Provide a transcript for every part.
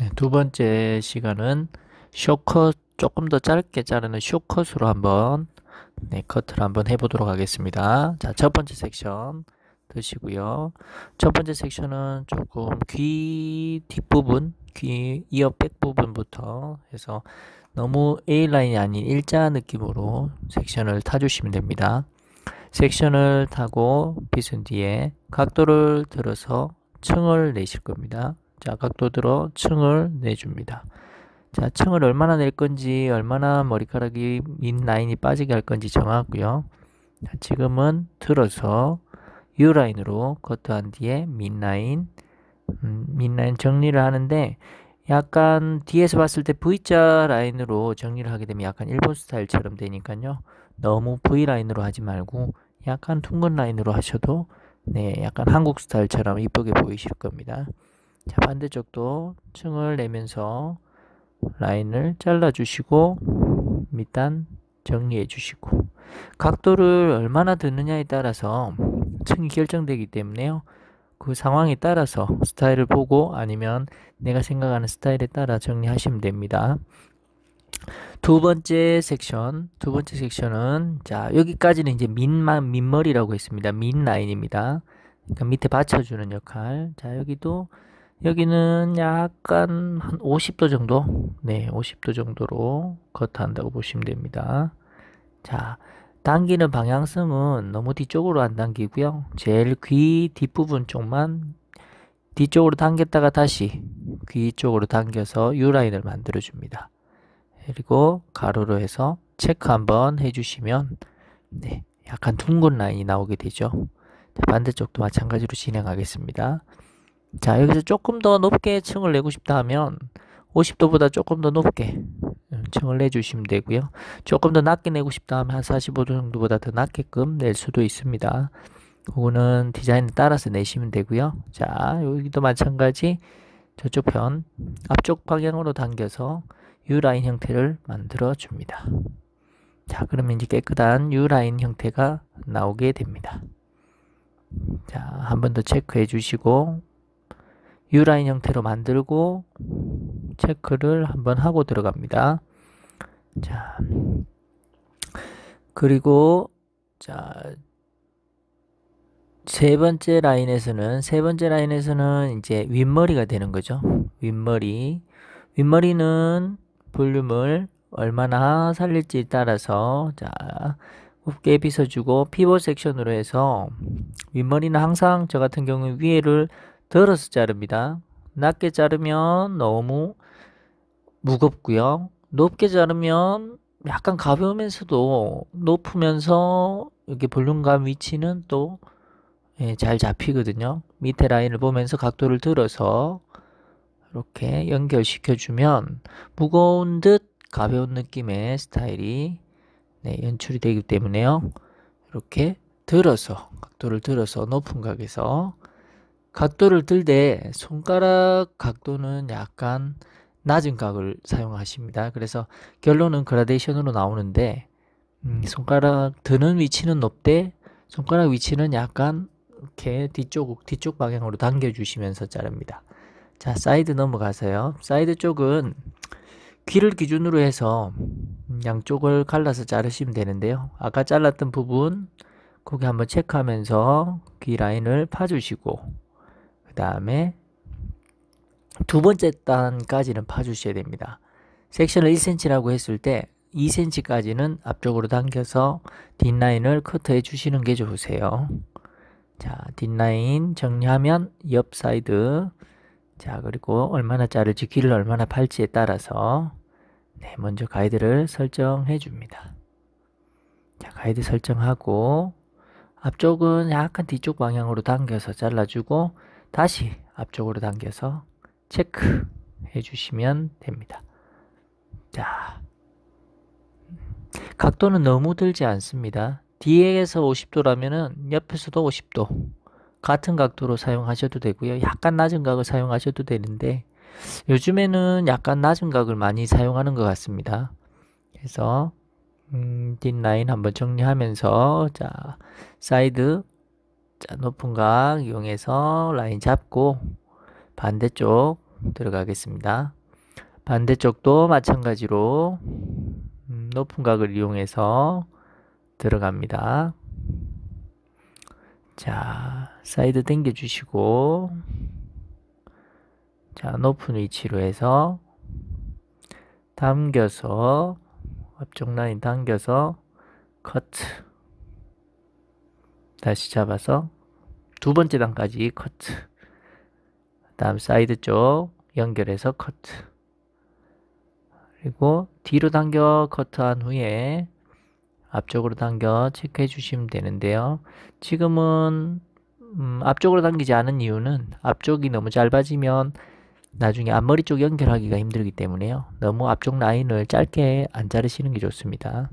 네, 두 번째 시간은 쇼컷 조금 더 짧게 자르는 쇼컷으로 한번 네, 커트를 한번 해보도록 하겠습니다. 자, 첫 번째 섹션 드시고요. 첫 번째 섹션은 조금 귀 뒷부분, 귀 이어 백 부분부터 해서 너무 A라인이 아닌 일자 느낌으로 섹션을 타주시면 됩니다. 섹션을 타고 빗은 뒤에 각도를 들어서 층을 내실 겁니다. 자, 각도 들어 층을 내줍니다. 자, 층을 얼마나 낼 건지, 얼마나 머리카락이 인라인이 빠지게 할 건지 정하고요. 자, 지금은 들어서 U라인으로 커트한 뒤에 민라인, 음, 민라인 정리를 하는데 약간 뒤에서 봤을 때 V자 라인으로 정리를 하게 되면 약간 일본 스타일처럼 되니까요. 너무 V라인으로 하지 말고 약간 둥근 라인으로 하셔도 네, 약간 한국 스타일처럼 이쁘게 보이실 겁니다. 자 반대쪽도 층을 내면서 라인을 잘라주시고 밑단 정리해 주시고 각도를 얼마나 드느냐에 따라서 층이 결정되기 때문에요. 그 상황에 따라서 스타일을 보고 아니면 내가 생각하는 스타일에 따라 정리하시면 됩니다. 두 번째 섹션, 두 번째 섹션은 자 여기까지는 이제 민만 민머리라고 했습니다. 민 라인입니다. 그러니까 밑에 받쳐주는 역할. 자 여기도 여기는 약간 한 50도 정도 네 50도 정도로 커트한다고 보시면 됩니다 자 당기는 방향성은 너무 뒤쪽으로 안 당기고요 제일 귀 뒷부분 쪽만 뒤쪽으로 당겼다가 다시 귀 쪽으로 당겨서 U라인을 만들어 줍니다 그리고 가로로 해서 체크 한번 해주시면 네, 약간 둥근 라인이 나오게 되죠 반대쪽도 마찬가지로 진행하겠습니다 자 여기서 조금 더 높게 층을 내고 싶다 하면 50도보다 조금 더 높게 음, 층을 내주시면 되고요. 조금 더 낮게 내고 싶다 하면 한 45도 정도보다 더 낮게끔 낼 수도 있습니다. 그거는 디자인에 따라서 내시면 되고요. 자 여기도 마찬가지 저쪽 편 앞쪽 방향으로 당겨서 U라인 형태를 만들어 줍니다. 자 그러면 이제 깨끗한 U라인 형태가 나오게 됩니다. 자 한 번 더 체크해 주시고 U라인 형태로 만들고 체크를 한번 하고 들어갑니다. 자, 그리고 자, 세 번째 라인에서는 세 번째 라인에서는 이제 윗머리가 되는 거죠. 윗머리. 윗머리는 볼륨을 얼마나 살릴지 따라서 자, 곱게 빗어주고 피벗 섹션으로 해서 윗머리는 항상 저 같은 경우 위에를 들어서 자릅니다. 낮게 자르면 너무 무겁고요. 높게 자르면 약간 가벼우면서도 높으면서 이렇게 볼륨감 위치는 또잘 예, 잡히거든요. 밑에 라인을 보면서 각도를 들어서 이렇게 연결시켜주면 무거운 듯 가벼운 느낌의 스타일이 네, 연출이 되기 때문에요. 이렇게 들어서 각도를 들어서 높은 각에서 각도를 들 때 손가락 각도는 약간 낮은 각을 사용하십니다. 그래서 결론은 그라데이션으로 나오는데 음, 음. 손가락 드는 위치는 높대 손가락 위치는 약간 이렇게 뒤쪽 뒤쪽 방향으로 당겨 주시면서 자릅니다. 자 사이드 넘어가세요 사이드 쪽은 귀를 기준으로 해서 양쪽을 갈라서 자르시면 되는데요. 아까 잘랐던 부분 거기 한번 체크하면서 귀 라인을 파주시고 그 다음에 두 번째 단까지는 파주셔야 됩니다. 섹션을 1cm라고 했을 때 2cm까지는 앞쪽으로 당겨서 뒷라인을 커트해 주시는 게 좋으세요. 자, 뒷라인 정리하면 옆 사이드 자, 그리고 얼마나 자를지 길을 얼마나 팔지에 따라서 네, 먼저 가이드를 설정해 줍니다. 자, 가이드 설정하고 앞쪽은 약간 뒤쪽 방향으로 당겨서 잘라주고 다시 앞쪽으로 당겨서 체크 해주시면 됩니다. 자, 각도는 너무 들지 않습니다. 뒤에서 50도라면은 옆에서도 50도 같은 각도로 사용하셔도 되고요. 약간 낮은 각을 사용하셔도 되는데 요즘에는 약간 낮은 각을 많이 사용하는 것 같습니다. 그래서 음, 뒷라인 한번 정리하면서 자 사이드 자, 높은 각 이용해서 라인 잡고 반대쪽 들어가겠습니다. 반대쪽도 마찬가지로 음, 높은 각을 이용해서 들어갑니다. 자, 사이드 당겨 주시고 자, 높은 위치로 해서 당겨서 앞쪽 라인 당겨서 커트 다시 잡아서 두 번째 단까지 커트 다음 사이드 쪽 연결해서 커트 그리고 뒤로 당겨 커트한 후에 앞쪽으로 당겨 체크해 주시면 되는데요 지금은 음, 앞쪽으로 당기지 않은 이유는 앞쪽이 너무 짧아지면 나중에 앞머리 쪽 연결하기가 힘들기 때문에요 너무 앞쪽 라인을 짧게 안 자르시는 게 좋습니다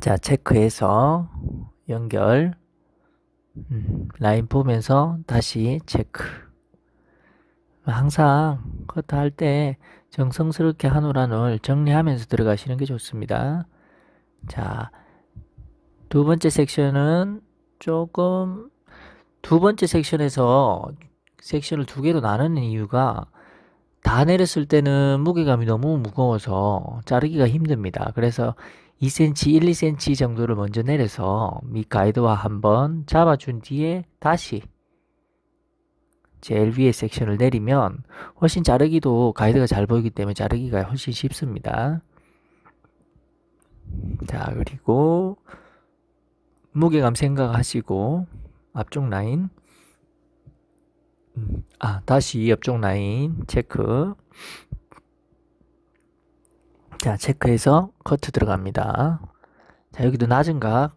자 체크해서 연결 음, 라인 보면서 다시 체크 항상 커트 할때 정성스럽게 한 우란을 정리하면서 들어가시는 게 좋습니다 자두 번째 섹션은 조금 두 번째 섹션에서 섹션을 두 개로 나누는 이유가 다 내렸을 때는 무게감이 너무 무거워서 자르기가 힘듭니다 그래서 2cm, 1, 2cm 정도를 먼저 내려서 밑 가이드와 한번 잡아준 뒤에 다시 제일 위에 섹션을 내리면 훨씬 자르기도 가이드가 잘 보이기 때문에 자르기가 훨씬 쉽습니다. 자 그리고 무게감 생각하시고 앞쪽 라인 음, 아 다시 옆쪽 라인 체크 자 체크해서 커트 들어갑니다 자 여기도 낮은 각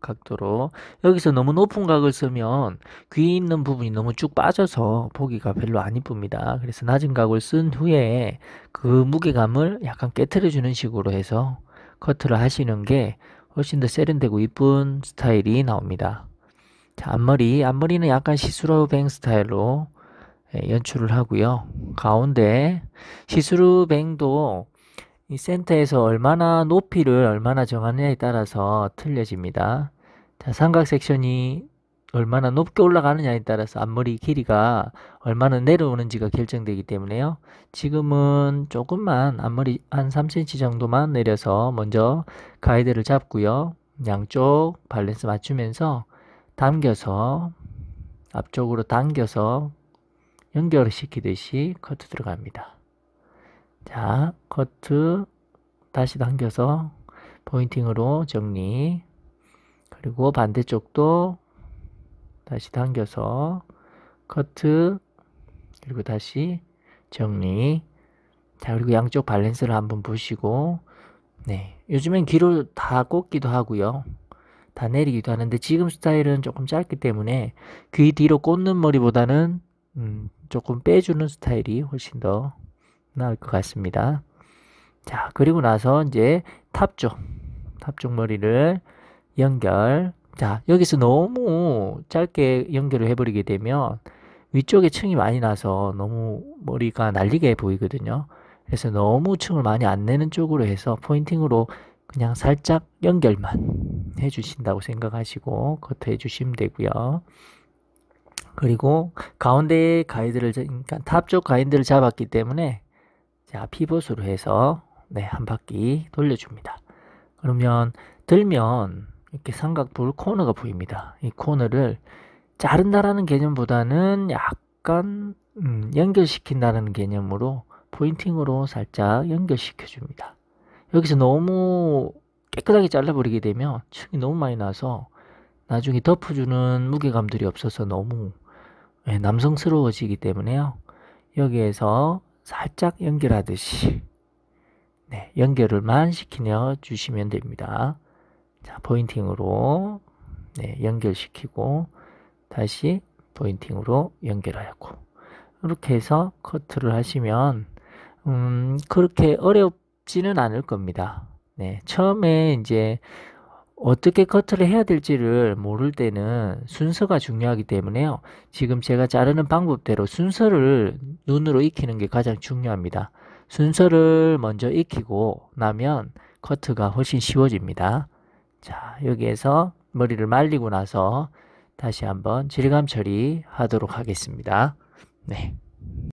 각도로 여기서 너무 높은 각을 쓰면 귀 있는 부분이 너무 쭉 빠져서 보기가 별로 안 이쁩니다 그래서 낮은 각을 쓴 후에 그 무게감을 약간 깨트려 주는 식으로 해서 커트를 하시는 게 훨씬 더 세련되고 이쁜 스타일이 나옵니다 자 앞머리 앞머리는 약간 시스루뱅 스타일로 예, 연출을 하고요 가운데 시스루뱅도 이 센터에서 얼마나 높이를 얼마나 정하느냐에 따라서 틀려집니다. 자, 삼각 섹션이 얼마나 높게 올라가느냐에 따라서 앞머리 길이가 얼마나 내려오는지가 결정되기 때문에요. 지금은 조금만 앞머리 한 3cm 정도만 내려서 먼저 가이드를 잡고요. 양쪽 밸런스 맞추면서 당겨서 앞쪽으로 당겨서 연결시키듯이 커트 들어갑니다. 자, 커트 다시 당겨서 포인팅으로 정리 그리고 반대쪽도 다시 당겨서 커트 그리고 다시 정리 자 그리고 양쪽 밸런스를 한번 보시고 네 요즘엔 귀로 다 꽂기도 하고요 다 내리기도 하는데 지금 스타일은 조금 짧기 때문에 귀 뒤로 꽂는 머리보다는 음, 조금 빼주는 스타일이 훨씬 더 나을 것 같습니다. 자, 그리고 나서 이제 탑쪽, 탑쪽 머리를 연결. 자, 여기서 너무 짧게 연결을 해버리게 되면 위쪽에 층이 많이 나서 너무 머리가 날리게 보이거든요. 그래서 너무 층을 많이 안 내는 쪽으로 해서 포인팅으로 그냥 살짝 연결만 해주신다고 생각하시고 겉에 해주시면 되고요. 그리고 가운데 가이드를 그러니까 탑쪽 가이드를 잡았기 때문에 자, 피벗으로 해서 네, 한 바퀴 돌려줍니다. 그러면 들면 이렇게 삼각불 코너가 보입니다. 이 코너를 자른다라는 개념보다는 약간 음, 연결시킨다는 개념으로 포인팅으로 살짝 연결시켜 줍니다. 여기서 너무 깨끗하게 잘라버리게 되면 축이 너무 많이 나서 나중에 덮어주는 무게감들이 없어서 너무 예, 남성스러워지기 때문에요. 여기에서 살짝 연결하듯이 네, 연결을만 시키며 주시면 됩니다. 자, 포인팅으로 네, 연결시키고 다시 포인팅으로 연결하였고 이렇게 해서 커트를 하시면 음, 그렇게 어렵지는 않을 겁니다. 네, 처음에 이제 어떻게 커트를 해야 될지를 모를 때는 순서가 중요하기 때문에요. 지금 제가 자르는 방법대로 순서를 눈으로 익히는 게 가장 중요합니다. 순서를 먼저 익히고 나면 커트가 훨씬 쉬워집니다. 자, 여기에서 머리를 말리고 나서 다시 한번 질감 처리하도록 하겠습니다. 네.